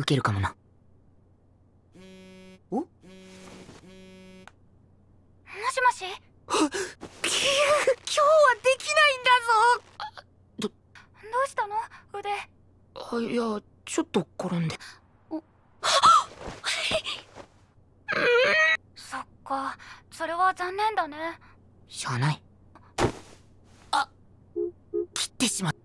受けるかもなおもしもし今日はできないんだぞどどうしたの腕あいやちょっと転んでお そっかそれは残念だねしゃあないあ切ってしまった